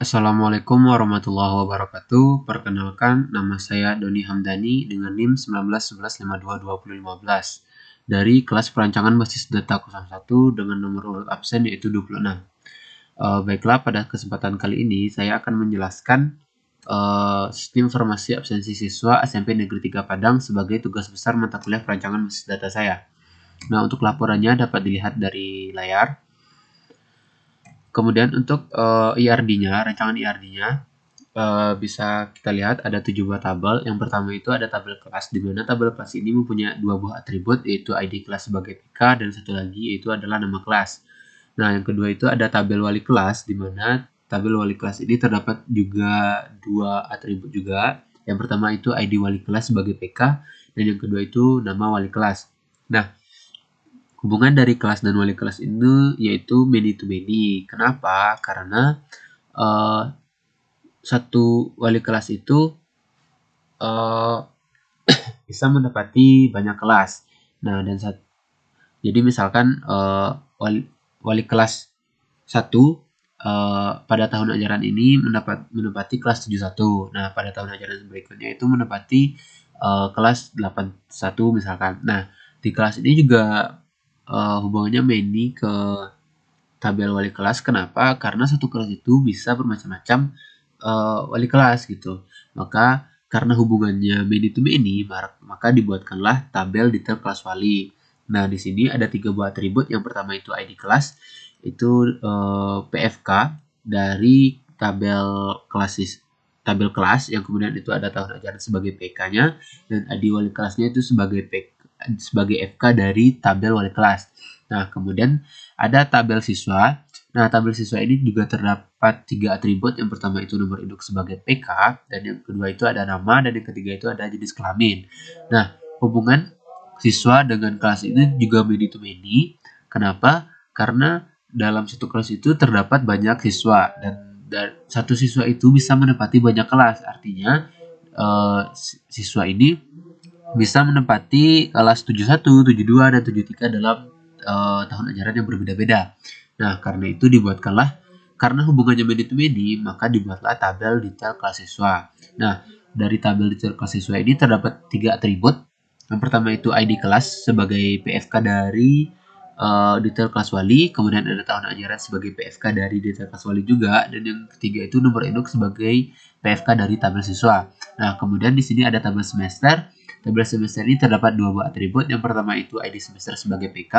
Assalamualaikum warahmatullahi wabarakatuh. Perkenalkan, nama saya Doni Hamdani dengan NIM 1911522015 dari kelas perancangan basis data 01 dengan nomor urut absen yaitu 26. Uh, eh, baiklah, pada kesempatan kali ini saya akan menjelaskan uh, sistem informasi absensi siswa SMP Negeri 3 Padang sebagai tugas besar mata kuliah perancangan basis data saya. Nah, untuk laporannya dapat dilihat dari layar. Kemudian untuk uh, eh, IRD-nya, e rancangan IRD-nya e uh, eh, bisa kita lihat ada tujuh buah tabel. Yang pertama itu ada tabel kelas di mana tabel kelas ini mempunyai dua buah atribut yaitu ID kelas sebagai PK dan satu lagi yaitu adalah nama kelas. Nah, yang kedua itu ada tabel wali kelas di mana tabel wali kelas ini terdapat juga dua atribut juga. Yang pertama itu ID wali kelas sebagai PK dan yang kedua itu nama wali kelas. Nah, Hubungan dari kelas dan wali kelas ini yaitu many to many. Kenapa? Karena uh, satu wali kelas itu uh, bisa mendapati banyak kelas. Nah, dan jadi misalkan uh, eh, wali, wali kelas satu uh, pada tahun ajaran ini mendapat menempati kelas 71. Nah, pada tahun ajaran berikutnya itu mendapati uh, kelas 81 misalkan. Nah, di kelas ini juga uh, hubungannya Manny ke tabel wali kelas. Kenapa? Karena satu kelas itu bisa bermacam-macam uh, wali kelas gitu. Maka karena hubungannya Manny to Manny, maka dibuatkanlah tabel detail kelas wali. Nah, di sini ada tiga buah atribut. Yang pertama itu ID kelas, itu uh, eh, PFK dari tabel kelasis tabel kelas yang kemudian itu ada tahun ajaran sebagai PK-nya dan ID wali kelasnya itu sebagai PK sebagai FK dari tabel wali kelas. Nah, kemudian ada tabel siswa. Nah, tabel siswa ini juga terdapat tiga atribut. Yang pertama itu nomor induk sebagai PK, dan yang kedua itu ada nama, dan yang ketiga itu ada jenis kelamin. Nah, hubungan siswa dengan kelas ini juga many to many. Kenapa? Karena dalam satu kelas itu terdapat banyak siswa dan, satu siswa itu bisa menempati banyak kelas. Artinya, eh, siswa ini bisa menempati kelas 71, 72, dan 73 dalam uh, tahun ajaran yang berbeda-beda. Nah, karena itu dibuatkanlah karena hubungannya medi to medi, maka dibuatlah tabel detail kelas siswa. Nah, dari tabel detail kelas siswa ini terdapat tiga atribut. Yang pertama itu ID kelas sebagai PFK dari uh, detail kelas wali, kemudian ada tahun ajaran sebagai PFK dari detail kelas wali juga, dan yang ketiga itu nomor induk sebagai PFK dari tabel siswa. Nah, kemudian di sini ada tabel semester Tabel semester ini terdapat dua buah atribut. Yang pertama itu ID semester sebagai PK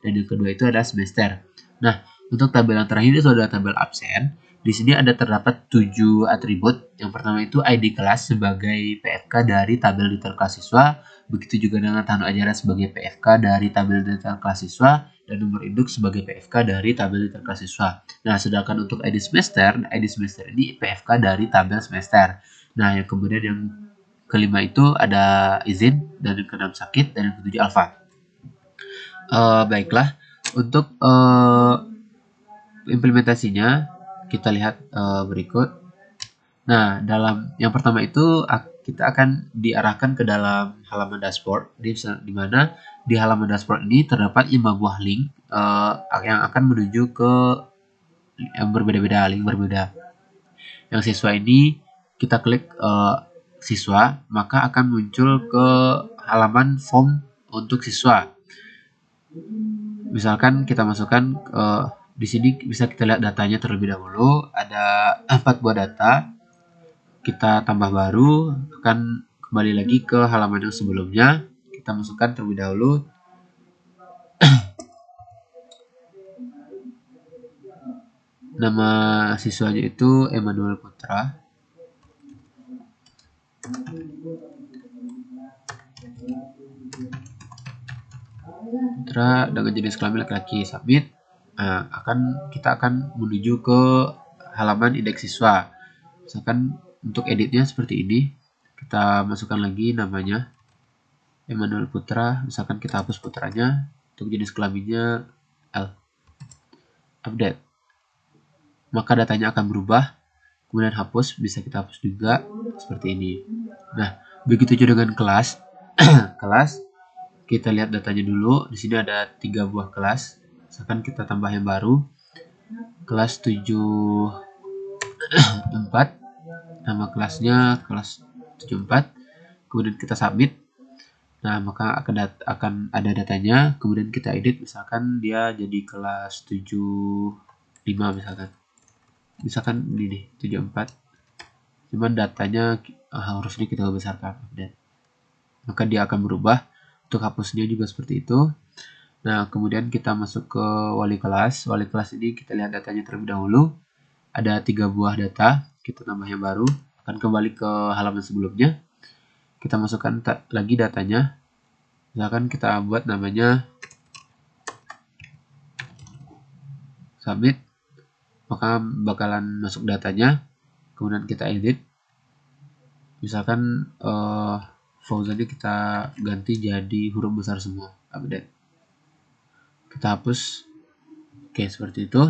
dan yang kedua itu ada semester. Nah, untuk tabel yang terakhir itu adalah tabel absen. Di sini ada terdapat tujuh atribut. Yang pertama itu ID kelas sebagai PFK dari tabel detail kelas siswa. Begitu juga dengan tahun ajaran sebagai PFK dari tabel detail kelas siswa. Dan nomor induk sebagai PFK dari tabel detail kelas siswa. Nah, sedangkan untuk ID semester, nah, ID semester ini PFK dari tabel semester. Nah, yang kemudian yang kelima itu ada izin dan yang keenam sakit dan yang ketujuh alfa. Uh, baiklah, untuk uh, implementasinya kita lihat uh, berikut. Nah, dalam yang pertama itu kita akan diarahkan ke dalam halaman dashboard di, di mana di halaman dashboard ini terdapat lima buah link uh, yang akan menuju ke yang berbeda-beda link berbeda. Yang siswa ini kita klik uh, siswa, maka akan muncul ke halaman form untuk siswa. Misalkan kita masukkan ke eh, di sini bisa kita lihat datanya terlebih dahulu, ada empat buah data. Kita tambah baru akan kembali lagi ke halaman yang sebelumnya. Kita masukkan terlebih dahulu nama siswanya itu Emmanuel Putra Putra dengan jenis kelamin laki-laki submit nah, eh, akan kita akan menuju ke halaman indeks siswa misalkan untuk editnya seperti ini kita masukkan lagi namanya Emmanuel Putra misalkan kita hapus putranya untuk jenis kelaminnya L update maka datanya akan berubah kemudian hapus bisa kita hapus juga seperti ini nah begitu juga dengan kelas kelas kita lihat datanya dulu di sini ada tiga buah kelas misalkan kita tambah yang baru kelas 7 4 nama kelasnya kelas 74 kemudian kita submit nah maka akan akan ada datanya kemudian kita edit misalkan dia jadi kelas 75 misalkan misalkan ini nih 74 cuman datanya harusnya kita besarkan dan maka dia akan berubah untuk hapusnya juga seperti itu nah kemudian kita masuk ke wali kelas wali kelas ini kita lihat datanya terlebih dahulu ada tiga buah data kita tambah yang baru akan kembali ke halaman sebelumnya kita masukkan lagi datanya misalkan kita buat namanya submit maka bakalan masuk datanya kemudian kita edit misalkan uh, eh, Fauzannya kita ganti jadi huruf besar semua update kita hapus oke seperti itu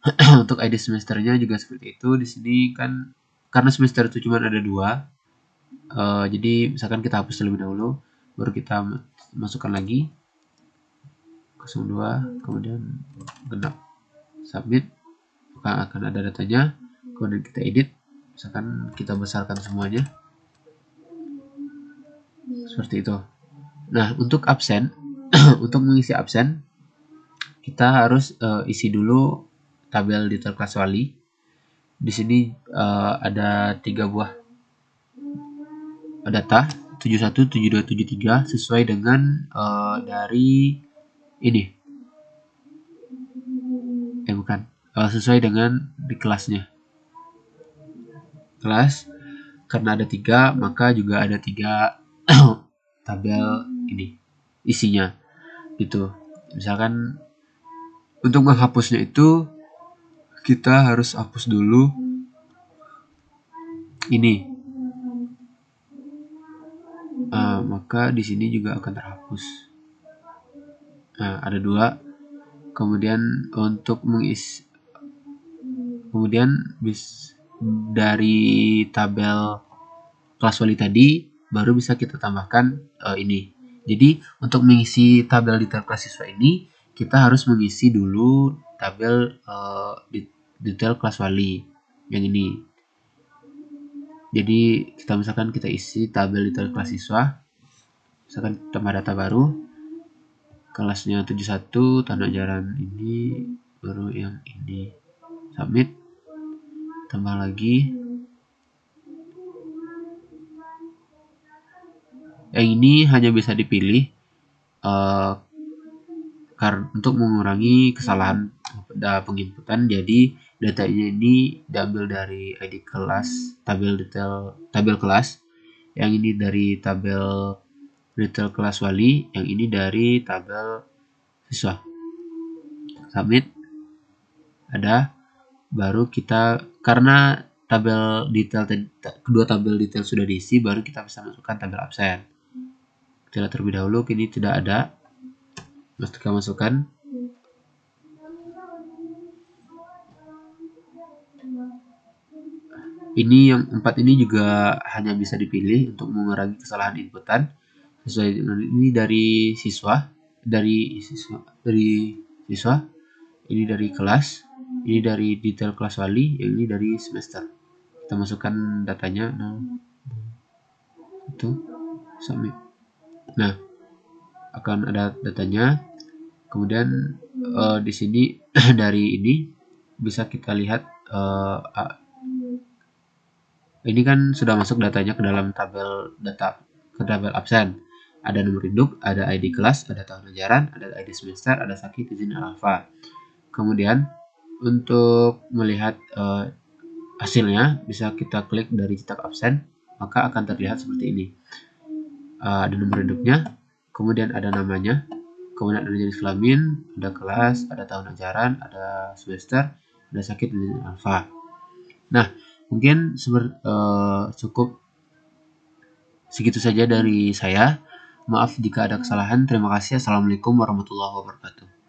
untuk ID semesternya juga seperti itu di sini kan karena semester itu cuma ada dua uh, jadi misalkan kita hapus terlebih dahulu baru kita masukkan lagi 02 kemudian genap submit apakah akan ada datanya kemudian kita edit misalkan kita besarkan semuanya seperti itu nah untuk absen untuk mengisi absen kita harus uh, isi dulu tabel di kelas wali di sini uh, ada tiga buah data 717273 sesuai dengan uh, dari ini eh bukan uh, sesuai dengan di kelasnya. Kelas karena ada tiga maka juga ada tiga tabel ini isinya gitu. Misalkan untuk menghapusnya itu kita harus hapus dulu ini. Uh, maka di sini juga akan terhapus. Nah, ada dua. Kemudian untuk mengisi kemudian bis dari tabel kelas wali tadi baru bisa kita tambahkan uh, ini. Jadi untuk mengisi tabel detail kelas siswa ini kita harus mengisi dulu tabel uh, detail kelas wali yang ini. Jadi kita misalkan kita isi tabel detail kelas siswa. Misalkan tambah data baru. Kelasnya 71 tanda jalan ini baru yang ini. Submit tambah lagi yang eh, ini hanya bisa dipilih uh, untuk mengurangi kesalahan penginputan jadi datanya ini diambil dari ID kelas tabel detail tabel kelas yang ini dari tabel detail kelas wali yang ini dari tabel siswa submit ada baru kita karena tabel detail kedua tabel detail sudah diisi baru kita bisa masukkan tabel absen kita terlebih dahulu kini tidak ada terus kita masukkan ini yang empat ini juga hanya bisa dipilih untuk mengurangi kesalahan inputan sesuai ini dari siswa dari siswa dari siswa ini dari kelas ini dari detail kelas wali yang ini dari semester kita masukkan datanya nah itu submit nah akan ada datanya kemudian uh, di sini dari ini bisa kita lihat uh, uh, ini kan sudah masuk datanya ke dalam tabel data ke tabel absen ada nomor induk, ada ID kelas, ada tahun ajaran, ada ID semester, ada sakit, izin alfa. Kemudian untuk melihat uh, hasilnya bisa kita klik dari cetak absen maka akan terlihat seperti ini uh, ada nomor induknya kemudian ada namanya kemudian ada jenis kelamin ada kelas ada tahun ajaran ada semester ada sakit dan alfa nah mungkin seber, uh, cukup segitu saja dari saya maaf jika ada kesalahan terima kasih assalamualaikum warahmatullahi wabarakatuh